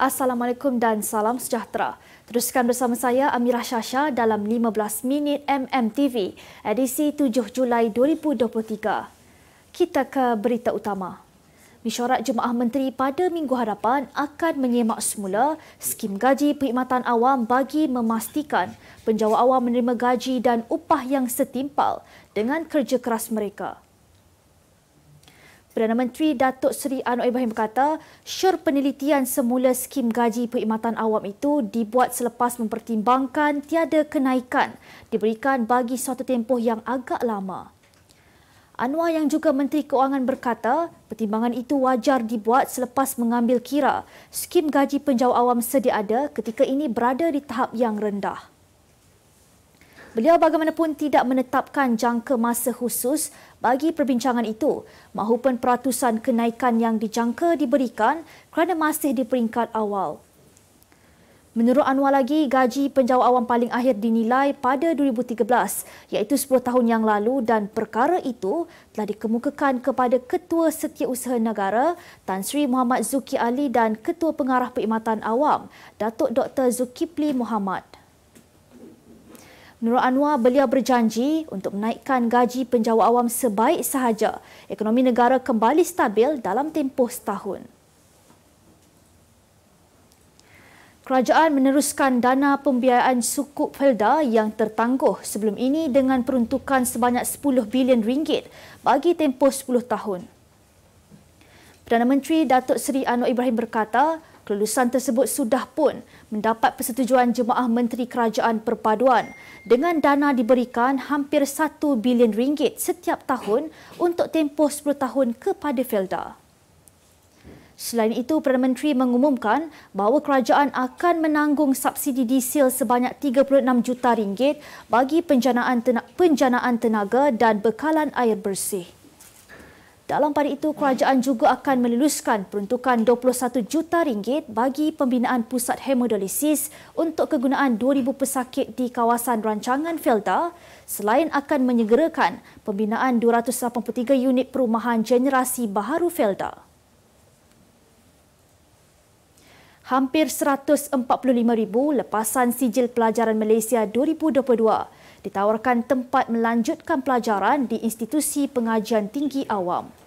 Assalamualaikum dan salam sejahtera. Teruskan bersama saya Amirah Syasha dalam 15 minit MMTV edisi 7 Julai 2023. Kita ke berita utama. Mesyuarat Jemaah Menteri pada minggu hadapan akan menyemak semula skim gaji perkhidmatan awam bagi memastikan penjawat awam menerima gaji dan upah yang setimpal dengan kerja keras mereka. Perdana Menteri Datuk Seri Anwar Ibrahim berkata, syur penelitian semula skim gaji perkhidmatan awam itu dibuat selepas mempertimbangkan tiada kenaikan diberikan bagi suatu tempoh yang agak lama. Anwar yang juga Menteri Keuangan berkata, pertimbangan itu wajar dibuat selepas mengambil kira skim gaji penjawat awam sedia ada ketika ini berada di tahap yang rendah. Beliau bagaimanapun tidak menetapkan jangka masa khusus bagi perbincangan itu mahupun peratusan kenaikan yang dijangka diberikan kerana masih di peringkat awal. Menurut Anwar lagi, gaji penjawat awam paling akhir dinilai pada 2013 iaitu 10 tahun yang lalu dan perkara itu telah dikemukakan kepada Ketua Setiausaha Negara Tan Sri Muhammad Zuki Ali dan Ketua Pengarah Perkhidmatan Awam Datuk Dr. Zuki Pli Muhammad. Nur Anwar beliau berjanji untuk menaikkan gaji penjawat awam sebaik sahaja. Ekonomi negara kembali stabil dalam tempoh setahun. Kerajaan meneruskan dana pembiayaan sukuk Felda yang tertangguh sebelum ini dengan peruntukan sebanyak 10 bilion ringgit bagi tempoh 10 tahun. Perdana Menteri Datuk Seri Anwar Ibrahim berkata, Kelulusan tersebut sudah pun mendapat persetujuan Jemaah Menteri Kerajaan Perpaduan dengan dana diberikan hampir 1 bilion ringgit setiap tahun untuk tempoh 10 tahun kepada Felda. Selain itu, Perdana Menteri mengumumkan bahawa kerajaan akan menanggung subsidi diesel sebanyak 36 juta ringgit bagi penjanaan tenaga dan bekalan air bersih. Dalam pada itu, kerajaan juga akan meluluskan peruntukan 21 juta ringgit bagi pembinaan pusat hemodialisis untuk kegunaan 2,000 pesakit di kawasan rancangan Felda selain akan menyegerakan pembinaan 283 unit perumahan generasi baharu Felda. Hampir 145,000 lepasan sijil pelajaran Malaysia 2022 ditawarkan tempat melanjutkan pelajaran di institusi pengajian tinggi awam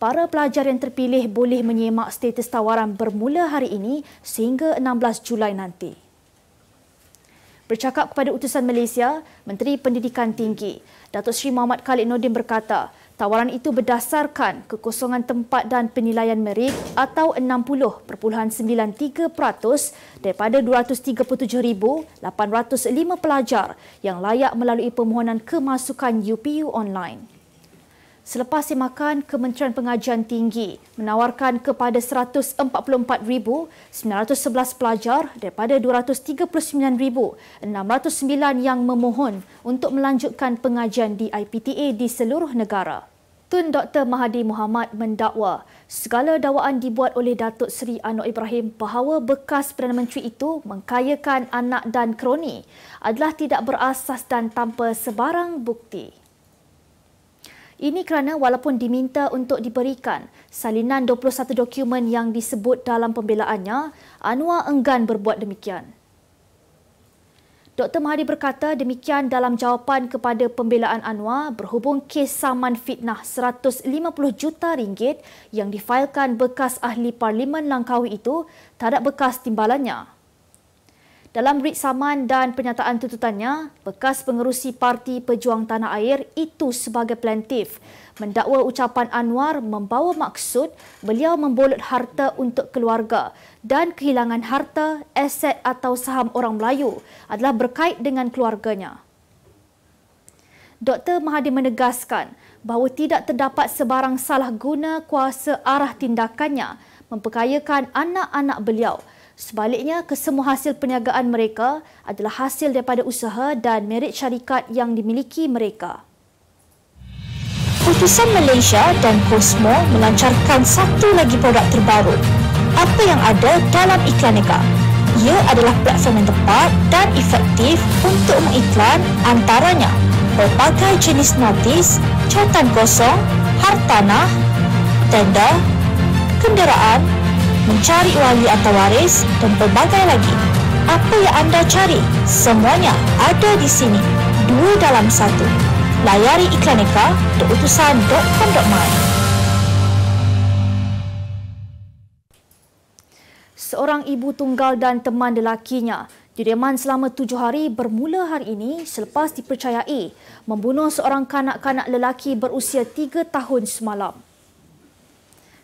para pelajar yang terpilih boleh menyemak status tawaran bermula hari ini sehingga 16 Julai nanti. Bercakap kepada utusan Malaysia, Menteri Pendidikan Tinggi, Datuk Seri Muhammad Khalid Nordin berkata, tawaran itu berdasarkan kekosongan tempat dan penilaian merik atau 60.93% daripada 237,805 pelajar yang layak melalui permohonan kemasukan UPU online selepas semakan Kementerian Pengajian Tinggi menawarkan kepada 144,911 pelajar daripada 239,609 yang memohon untuk melanjutkan pengajian di IPTA di seluruh negara. Tun Dr. Mahathir Mohamad mendakwa segala dakwaan dibuat oleh Datuk Seri Anwar Ibrahim bahawa bekas Perdana Menteri itu mengkayakan anak dan kroni adalah tidak berasas dan tanpa sebarang bukti. Ini kerana walaupun diminta untuk diberikan salinan 21 dokumen yang disebut dalam pembelaannya, Anwar enggan berbuat demikian. Dr. Mahathir berkata demikian dalam jawapan kepada pembelaan Anwar berhubung kes saman fitnah 150 juta ringgit yang difailkan bekas ahli Parlimen Langkawi itu tak ada bekas timbalannya. Dalam writ saman dan pernyataan tuntutannya, bekas pengerusi Parti Pejuang Tanah Air itu sebagai plaintif mendakwa ucapan Anwar membawa maksud beliau membolot harta untuk keluarga dan kehilangan harta, aset atau saham orang Melayu adalah berkait dengan keluarganya. Dr. Mahathir menegaskan bahawa tidak terdapat sebarang salah guna kuasa arah tindakannya memperkayakan anak-anak beliau. Sebaliknya, kesemua hasil perniagaan mereka adalah hasil daripada usaha dan merit syarikat yang dimiliki mereka. Putusan Malaysia dan Cosmo melancarkan satu lagi produk terbaru. Apa yang ada dalam iklan mereka? Ia adalah platform yang tepat dan efektif untuk mengiklan antaranya pelbagai jenis notis, catan kosong, hartanah, tender, kenderaan mencari wali atau waris dan pelbagai lagi. Apa yang anda cari, semuanya ada di sini. Dua dalam satu. Layari iklan Eka untuk utusan .com.my. Seorang ibu tunggal dan teman lelakinya direman selama tujuh hari bermula hari ini selepas dipercayai membunuh seorang kanak-kanak lelaki berusia tiga tahun semalam.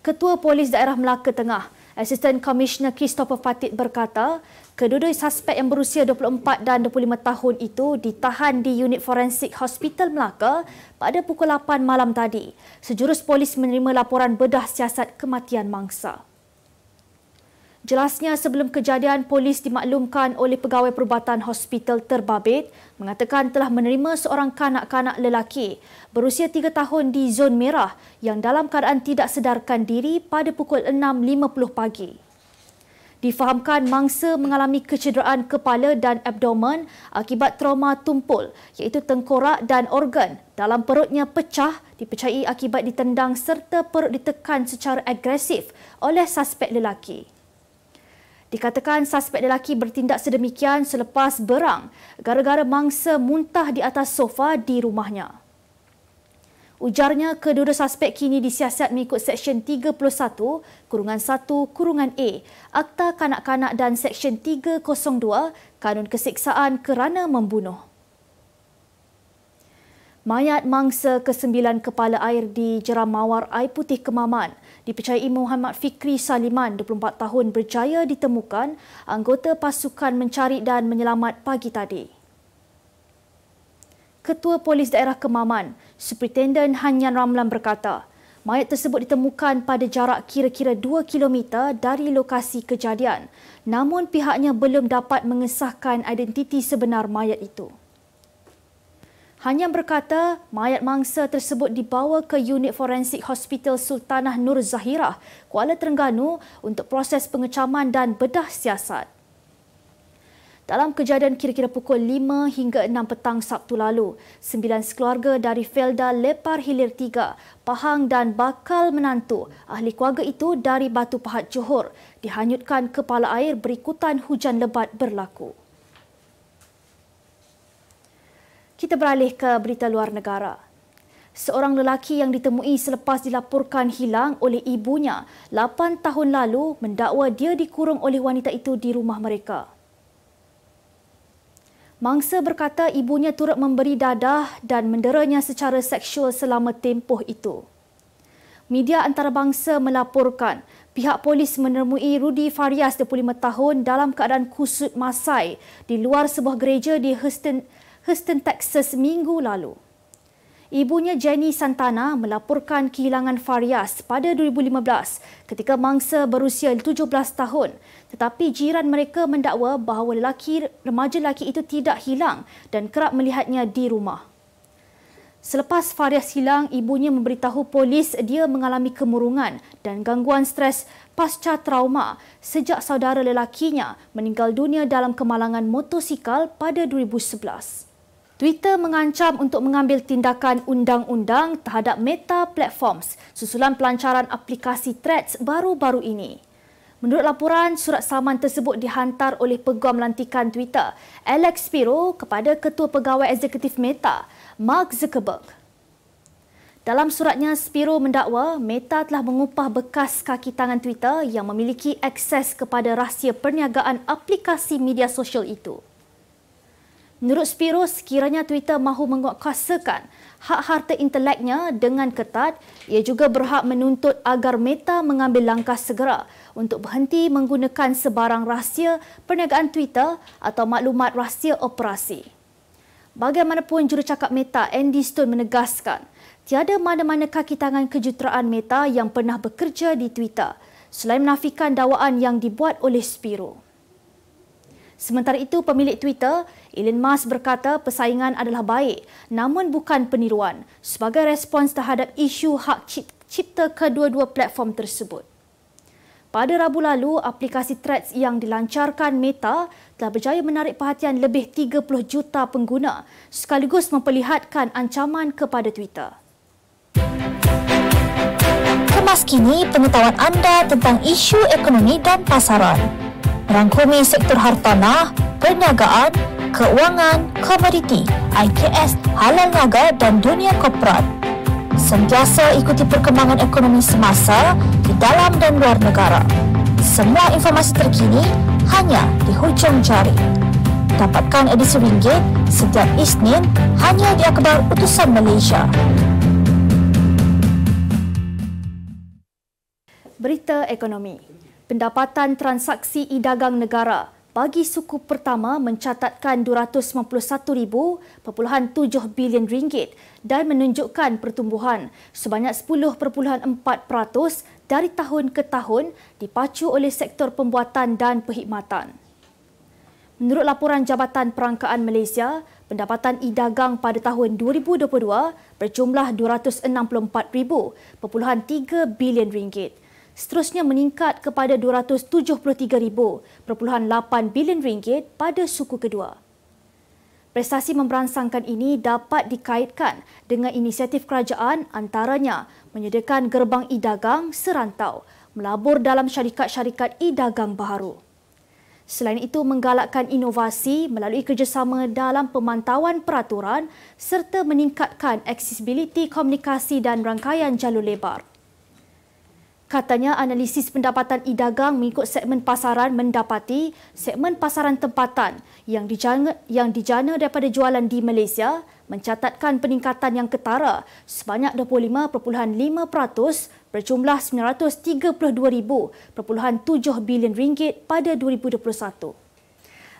Ketua Polis Daerah Melaka Tengah, Assistant Commissioner Christopher Fatid berkata, kedua suspek yang berusia 24 dan 25 tahun itu ditahan di Unit Forensik Hospital Melaka pada pukul 8 malam tadi. Sejurus polis menerima laporan bedah siasat kematian mangsa. Jelasnya sebelum kejadian, polis dimaklumkan oleh pegawai perubatan hospital terbabit mengatakan telah menerima seorang kanak-kanak lelaki berusia 3 tahun di zon merah yang dalam keadaan tidak sedarkan diri pada pukul 6.50 pagi. Difahamkan mangsa mengalami kecederaan kepala dan abdomen akibat trauma tumpul iaitu tengkorak dan organ dalam perutnya pecah dipercayai akibat ditendang serta perut ditekan secara agresif oleh suspek lelaki. Dikatakan suspek lelaki bertindak sedemikian selepas berang gara-gara mangsa muntah di atas sofa di rumahnya. Ujarnya, kedua-dua suspek kini disiasat mengikut Seksyen 31, Kurungan 1, Kurungan A, Akta Kanak-Kanak dan Seksyen 302, Kanun Kesiksaan kerana membunuh. Mayat mangsa ke-9 kepala air di Jeram Mawar Air Putih Kemaman Dipercayai Muhammad Fikri Saliman, 24 tahun berjaya ditemukan anggota pasukan mencari dan menyelamat pagi tadi. Ketua Polis Daerah Kemaman, Superintendent Hanyan Ramlan berkata, mayat tersebut ditemukan pada jarak kira-kira 2 km dari lokasi kejadian. Namun pihaknya belum dapat mengesahkan identiti sebenar mayat itu hanya berkata mayat mangsa tersebut dibawa ke unit forensik Hospital Sultanah Nur Zahirah, Kuala Terengganu untuk proses pengecaman dan bedah siasat. Dalam kejadian kira-kira pukul 5 hingga 6 petang Sabtu lalu, sembilan sekeluarga dari Felda Lepar Hilir 3, Pahang dan Bakal Menantu, ahli keluarga itu dari Batu Pahat Johor, dihanyutkan kepala air berikutan hujan lebat berlaku. Kita beralih ke berita luar negara. Seorang lelaki yang ditemui selepas dilaporkan hilang oleh ibunya 8 tahun lalu mendakwa dia dikurung oleh wanita itu di rumah mereka. Mangsa berkata ibunya turut memberi dadah dan menderanya secara seksual selama tempoh itu. Media antarabangsa melaporkan pihak polis menemui Rudy Farias 25 tahun dalam keadaan kusut masai di luar sebuah gereja di Houston, Houston, Texas minggu lalu. Ibunya Jenny Santana melaporkan kehilangan Farias pada 2015 ketika mangsa berusia 17 tahun. Tetapi jiran mereka mendakwa bahawa lelaki, remaja lelaki itu tidak hilang dan kerap melihatnya di rumah. Selepas Farias hilang, ibunya memberitahu polis dia mengalami kemurungan dan gangguan stres pasca trauma sejak saudara lelakinya meninggal dunia dalam kemalangan motosikal pada 2011. Twitter mengancam untuk mengambil tindakan undang-undang terhadap Meta Platforms susulan pelancaran aplikasi Threads baru-baru ini. Menurut laporan, surat saman tersebut dihantar oleh peguam lantikan Twitter, Alex Spiro, kepada Ketua Pegawai Eksekutif Meta, Mark Zuckerberg. Dalam suratnya, Spiro mendakwa Meta telah mengupah bekas kaki tangan Twitter yang memiliki akses kepada rahsia perniagaan aplikasi media sosial itu. Menurut Spiros, kiranya Twitter mahu menguatkuasakan hak harta inteleknya dengan ketat, ia juga berhak menuntut agar Meta mengambil langkah segera untuk berhenti menggunakan sebarang rahsia perniagaan Twitter atau maklumat rahsia operasi. Bagaimanapun jurucakap Meta Andy Stone menegaskan, tiada mana-mana kaki tangan kejuteraan Meta yang pernah bekerja di Twitter selain menafikan dakwaan yang dibuat oleh Spiro. Sementara itu, pemilik Twitter, Elon Musk berkata persaingan adalah baik namun bukan peniruan sebagai respons terhadap isu hak cipta kedua-dua platform tersebut. Pada Rabu lalu, aplikasi Threads yang dilancarkan Meta telah berjaya menarik perhatian lebih 30 juta pengguna sekaligus memperlihatkan ancaman kepada Twitter. Kemas kini pengetahuan anda tentang isu ekonomi dan pasaran rangkumi sektor hartanah, perniagaan, keuangan, komoditi, IKS, halal naga dan dunia korporat. Sentiasa ikuti perkembangan ekonomi semasa di dalam dan luar negara. Semua informasi terkini hanya di hujung jari. Dapatkan edisi ringgit setiap Isnin hanya di Akhbar Utusan Malaysia. Berita Ekonomi pendapatan transaksi e-dagang negara bagi suku pertama mencatatkan 291.7 bilion ringgit dan menunjukkan pertumbuhan sebanyak 10.4% dari tahun ke tahun dipacu oleh sektor pembuatan dan perkhidmatan. Menurut laporan Jabatan Perangkaan Malaysia, pendapatan e-dagang pada tahun 2022 berjumlah 264.3 bilion ringgit seterusnya meningkat kepada 273,8 bilion ringgit pada suku kedua. Prestasi memberansangkan ini dapat dikaitkan dengan inisiatif kerajaan antaranya menyediakan gerbang e-dagang serantau melabur dalam syarikat-syarikat e-dagang baharu. Selain itu menggalakkan inovasi melalui kerjasama dalam pemantauan peraturan serta meningkatkan aksesibiliti komunikasi dan rangkaian jalur lebar. Katanya analisis pendapatan e-dagang mengikut segmen pasaran mendapati segmen pasaran tempatan yang dijana, yang dijana daripada jualan di Malaysia mencatatkan peningkatan yang ketara sebanyak 25.5% berjumlah 932.7 bilion ringgit pada 2021.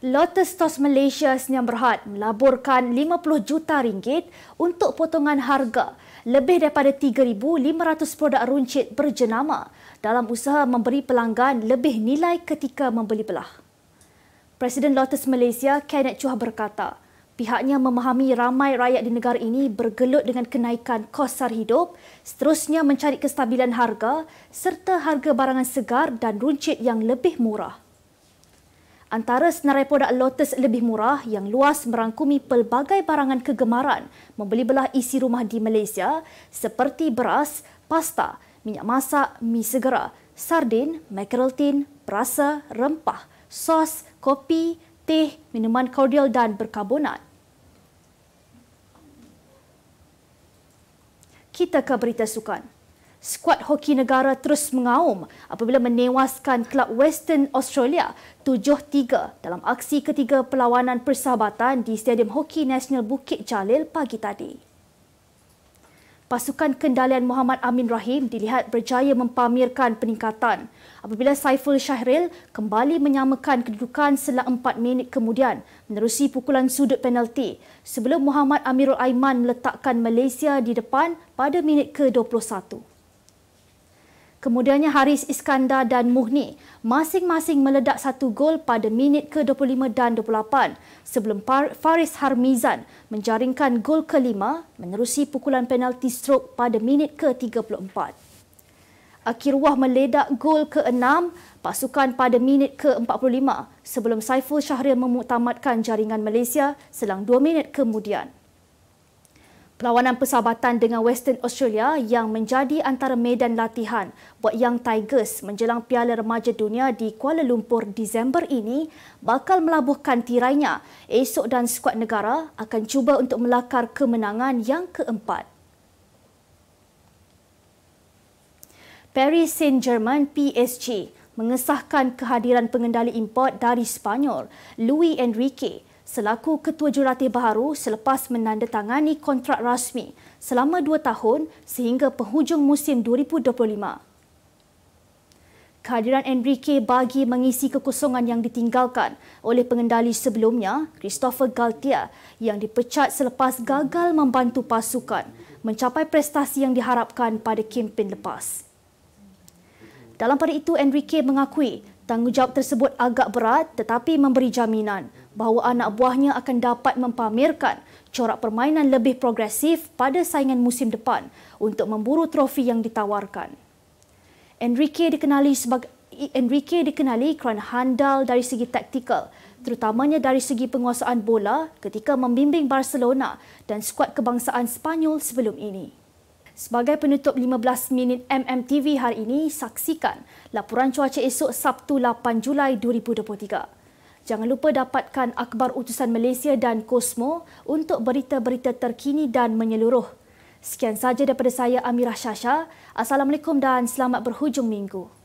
Lotus Stores Malaysia Senyam Berhad melaburkan 50 juta ringgit untuk potongan harga lebih daripada 3,500 produk runcit berjenama dalam usaha memberi pelanggan lebih nilai ketika membeli belah. Presiden Lotus Malaysia, Kenneth Chua berkata, pihaknya memahami ramai rakyat di negara ini bergelut dengan kenaikan kos sar hidup, seterusnya mencari kestabilan harga serta harga barangan segar dan runcit yang lebih murah. Antara senarai produk Lotus lebih murah yang luas merangkumi pelbagai barangan kegemaran membeli belah isi rumah di Malaysia seperti beras, pasta, minyak masak, mi segera, sardin, mackerel tin, perasa, rempah, sos, kopi, teh, minuman kordial dan berkarbonat. Kita ke berita sukan skuad hoki negara terus mengaum apabila menewaskan kelab Western Australia 7-3 dalam aksi ketiga perlawanan persahabatan di Stadium Hoki Nasional Bukit Jalil pagi tadi. Pasukan kendalian Muhammad Amin Rahim dilihat berjaya mempamirkan peningkatan apabila Saiful Syahril kembali menyamakan kedudukan selang 4 minit kemudian menerusi pukulan sudut penalti sebelum Muhammad Amirul Aiman meletakkan Malaysia di depan pada minit ke-21. Kemudiannya Haris Iskandar dan Muhni masing-masing meledak satu gol pada minit ke-25 dan 28 sebelum Faris Harmizan menjaringkan gol kelima menerusi pukulan penalti strok pada minit ke-34. Akirwah meledak gol ke-6 pasukan pada minit ke-45 sebelum Saiful Syahril memutamatkan jaringan Malaysia selang dua minit kemudian. Perlawanan persahabatan dengan Western Australia yang menjadi antara medan latihan buat Young Tigers menjelang Piala Remaja Dunia di Kuala Lumpur Disember ini bakal melabuhkan tirainya. Esok dan skuad negara akan cuba untuk melakar kemenangan yang keempat. Paris Saint-Germain PSG mengesahkan kehadiran pengendali import dari Spanyol, Luis Enrique, selaku ketua jurulatih baru selepas menandatangani kontrak rasmi selama dua tahun sehingga penghujung musim 2025. Kehadiran Enrique bagi mengisi kekosongan yang ditinggalkan oleh pengendali sebelumnya, Christopher Galtier yang dipecat selepas gagal membantu pasukan mencapai prestasi yang diharapkan pada kempen lepas. Dalam pada itu, Enrique mengakui tanggungjawab tersebut agak berat tetapi memberi jaminan bahawa anak buahnya akan dapat mempamerkan corak permainan lebih progresif pada saingan musim depan untuk memburu trofi yang ditawarkan. Enrique dikenali sebagai Enrique dikenali kerana handal dari segi taktikal, terutamanya dari segi penguasaan bola ketika membimbing Barcelona dan skuad kebangsaan Spanyol sebelum ini. Sebagai penutup 15 minit MMTV hari ini, saksikan laporan cuaca esok Sabtu 8 Julai 2023. Jangan lupa dapatkan akhbar utusan Malaysia dan Kosmo untuk berita-berita terkini dan menyeluruh. Sekian saja daripada saya Amirah Syasha. Assalamualaikum dan selamat berhujung minggu.